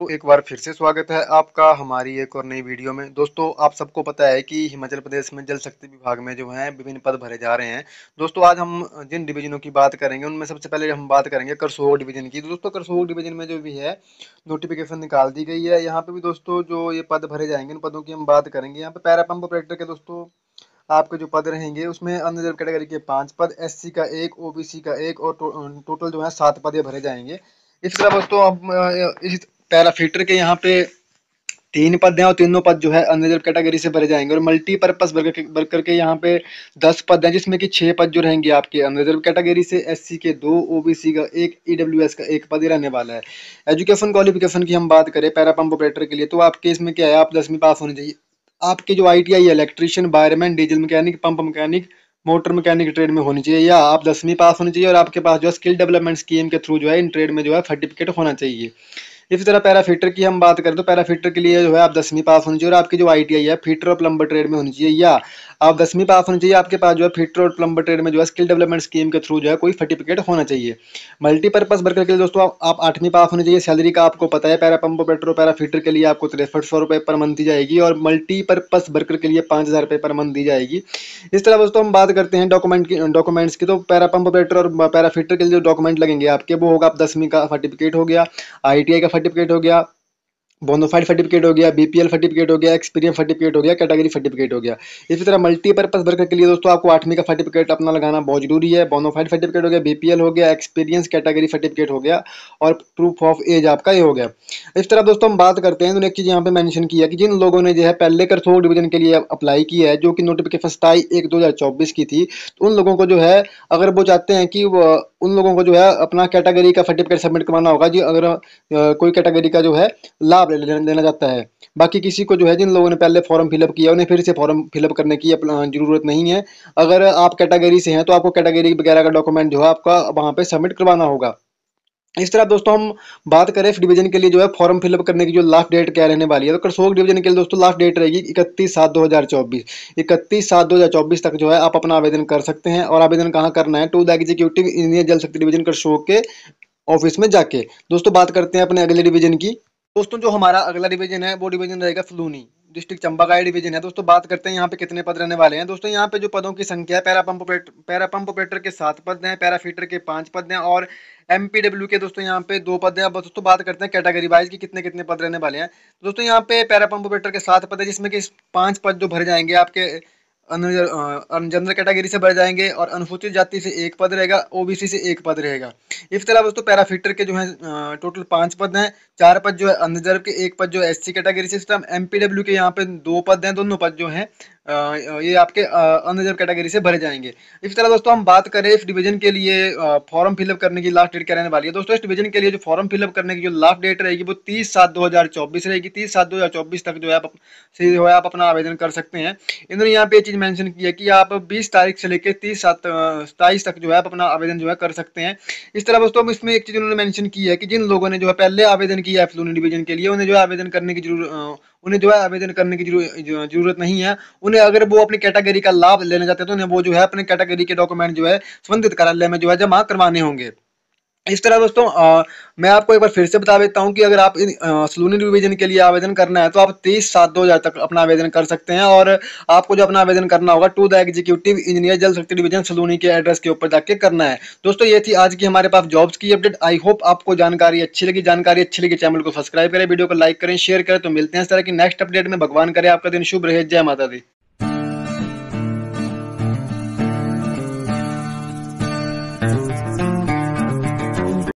तो एक बार फिर से स्वागत है आपका हमारी एक और नई वीडियो में दोस्तों आप सबको पता है कि हिमाचल प्रदेश में जल शक्ति विभाग में जो है विभिन्न पद भरे जा रहे हैं दोस्तों आज हम जिन डिवीजनों की बात करेंगे उनमें सबसे पहले हम बात करेंगे करसोग डिवीजन की दोस्तों करसोग डिवीजन में जो भी है नोटिफिकेशन निकाल दी गई है यहाँ पे भी दोस्तों जो ये पद भरे जाएंगे उन पदों की हम बात करेंगे यहाँ पे पैरा पंप ऑपरेटर के दोस्तों आपके जो पद रहेंगे उसमें अनरिजर्व कैटेगरी के पाँच पद एस का एक ओबीसी का एक और टोटल जो है सात पद भरे जाएंगे इसके अलावा दोस्तों अब इस पैराफीटर के यहाँ पे तीन पद हैं और तीनों पद जो है अनरिजर्व कैटेगरी से भरे जाएंगे और मल्टीपर्पज वर्कर के यहाँ पे दस पद हैं जिसमें कि छः पद जो रहेंगे आपके अनरिजर्व कैटेगरी से एससी के दो ओबीसी का एक ईडब्ल्यूएस e का एक पद ही रहने वाला है एजुकेशन क्वालिफिकेशन की हम बात करें पैरा पंप ऑपरेटर के लिए तो आपके इसमें क्या है आप दसवीं पास होने चाहिए आपके जो आई है electrician wireman diesel mechanic pump mechanic motor mechanic trade में होनी चाहिए या आप दसवीं पास होनी चाहिए और आपके पास जो है स्किल डेवलपमेंट स्कीम के थ्रू जो है इन ट्रेड में जो है सर्टिफिकेट होना चाहिए इसी तरह पैराफीटर की हम बात करें तो पैराफीटर के लिए जो है आप दसवीं पास होनी चाहिए और आपकी जो आई है फीटर और प्लम्बर ट्रेड में होनी चाहिए या आप दसवीं पास होनी चाहिए आपके पास जो है फीटर और प्लम्बर ट्रेड में जो है स्किल डेवलपमेंट स्कीम के थ्रू जो है कोई सर्टिफिकेट होना चाहिए मल्टीपर्पज़ वर्कर के लिए दोस्तों आप आठवीं पास होनी चाहिए सैलरी का आपको पता है पैरा पम्प ऑपरेटर और पैरा के लिए आपको तिरसठ सौ रुपये पर मंथ दी जाएगी और मल्टीपर्पज़ वर्कर के लिए पाँच हज़ार रुपये पर मंथ दी जाएगी इस तरह दोस्तों हम बात करते हैं डॉक्यूमेंट की डॉक्यूमेंट्स की तो पैरा पम्प ऑपरेटर और पैरा के लिए जो डॉक्यूमेंट लगेंगे आपके वो होगा आप दसवीं का सर्टिफिकेट हो गया आई का सर्टिफिकेट हो गया बोनोफाइड सर्टिफिकेट हो गया बीपीएल सर्टिफिकेट हो गया एक्सपीरियंस सर्टिफिकेट हो गया कैटेगरी सर्टिफिकेट हो गया इसी तरह मल्टीपर्पज वर्कर के लिए दोस्तों आपको आठवीं का सर्टिफिकेट अपना लगाना बहुत जरूरी है बोनोफाइड सर्टिफिकेट हो गया बीपीएल हो गया एक्सपीरियंस कैटेगरी सर्टिफिकेट हो गया और प्रूफ ऑफ एज आपका ये हो गया इस तरह दोस्तों हम बात करते हैं उन्होंने एक चीज़ यहाँ पे मैंशन किया कि जिन लोगों ने जो है पहले कर करथोड़ डिवीजन के लिए अप्लाई किया है जो कि नोटिफिकेशन सताई एक दो की थी तो उन लोगों को जो है अगर वो चाहते हैं कि उन लोगों को जो है अपना कैटेगरी का सर्टिफिकेट सबमिट करवाना होगा जी अगर कोई कैटेगरी का जो है लाभ लेना चाहता है बाकी किसी को जो है जिन लोगों ने पहले फॉर्म फिलअप किया उन्हें फिर से फॉर्म फिलअप करने की ज़रूरत नहीं है अगर आप कैटेगरी से हैं तो आपको कैटेगरी वगैरह का डॉक्यूमेंट जो है आपका वहाँ पर सबमिट करवाना होगा इस तरह दोस्तों हम बात करें इस डिवीजन के लिए जो है फॉर्म फिलअप करने की जो लास्ट डेट क्या रहने वाली है तो करसोक डिवीजन के लिए दोस्तों लास्ट डेट रहेगी इकतीस सात दो हज़ार चौबीस इकतीस सात दो हज़ार चौबीस तक जो है आप अपना आवेदन कर सकते हैं और आवेदन कहाँ करना है टू द एग्जीक्यूटिव इंजीनियर जल शक्ति डिवीजन करसोक के ऑफिस में जाके दोस्तों बात करते हैं अपने अगले डिवीजन की दोस्तों जो हमारा अगला डिवीजन है वो डिवीजन रहेगा फलूनी डिस्ट्रिक्ट चंबा का डिवीजन है दोस्तों बात करते हैं यहाँ पे कितने पद रहने वाले हैं दोस्तों यहाँ पे जो पदों की संख्या है para pump para pump operator के सात पद हैं पैरा फीटर के पांच पद हैं और एम के दोस्तों यहाँ पे दो पद हैं अब दोस्तों बात करते हैं कैटेगरी वाइज की कितने कितने पद रहने वाले हैं दोस्तों यहाँ पे पैरा पंप ऑपरेटर के सात पद है जिसमें कि पाँच पद जो भरे जाएंगे आपके जनरल कैटेगरी से भर जाएंगे और अनुसूचित जाति से एक पद रहेगा ओबीसी से एक पद रहेगा इस तरह दोस्तों पैराफिटर के जो है टोटल पांच पद हैं चार पद जो है अनरिजर्व के एक पद जो है एससी कैटेगरी सिस्टम एमपीडब्ल्यू के यहाँ पे दो पद हैं दोनों पद जो हैं ये आपके अनरिजर्व कैटेगरी से भरे जाएंगे इस तरह दोस्तों हम बात करें इस डिवीजन के लिए फॉर्म फिलअप करने की लास्ट डेट क्या रहने वाली है दोस्तों इस डिवीजन के लिए जो फॉर्म फिलअप करने की जो लास्ट डेट रहेगी वो तीस सात दो हज़ार चौबीस रहेगी तीस सात दो हज़ार चौबीस तक जो है आप से जो है आप अपना आवेदन कर सकते हैं इन्होंने यहाँ पे चीज़ मैंशन की है कि आप बीस तारीख से लेकर तीस सात सताईस तक जो है आप अपना आवेदन जो है कर सकते हैं इस तरह दोस्तों इसमें एक चीज़ उन्होंने मैंशन की है कि जिन लोगों ने जो है पहले आवेदन किया है डिवीजन के लिए उन्हें जो है आवेदन करने की जरूर उन्हें जो है आवेदन करने की जरूरत नहीं है उन्हें अगर वो अपनी कैटेगरी का लाभ लेना चाहते हैं तो उन्हें वो जो है अपने कैटेगरी के डॉक्यूमेंट जो है संबंधित कार्यालय में जो है जमा करवाने होंगे इस तरह दोस्तों आ, मैं आपको एक बार फिर से बता देता हूं कि अगर आप इन सलूनी रिवीजन के लिए आवेदन करना है तो आप 23 सात दो हज़ार तक अपना आवेदन कर सकते हैं और आपको जो अपना आवेदन करना होगा टू द एग्जीक्यूटिव इंजीनियर जल शक्ति डिवीजन सलूनी के एड्रेस के ऊपर जाके करना है दोस्तों ये थी आज की हमारे पास जॉब्स की अपडेट आई होप आपको जानकारी अच्छी लगी जानकारी अच्छी लगी चैनल को सब्सक्राइब करें वीडियो को लाइक करें शेयर करें तो मिलते हैं इस तरह की नेक्स्ट अपडेट में भगवान करें आपका दिन शुभ रहे जय माता दी